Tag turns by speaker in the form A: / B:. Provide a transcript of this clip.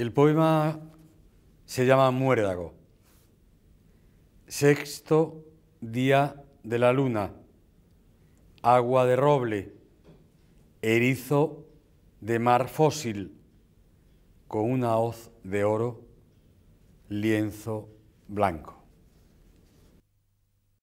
A: El poema se llama Muérdago. Sexto día de la luna. Agua de roble. Erizo de mar fósil. Con una hoz de oro. Lienzo blanco.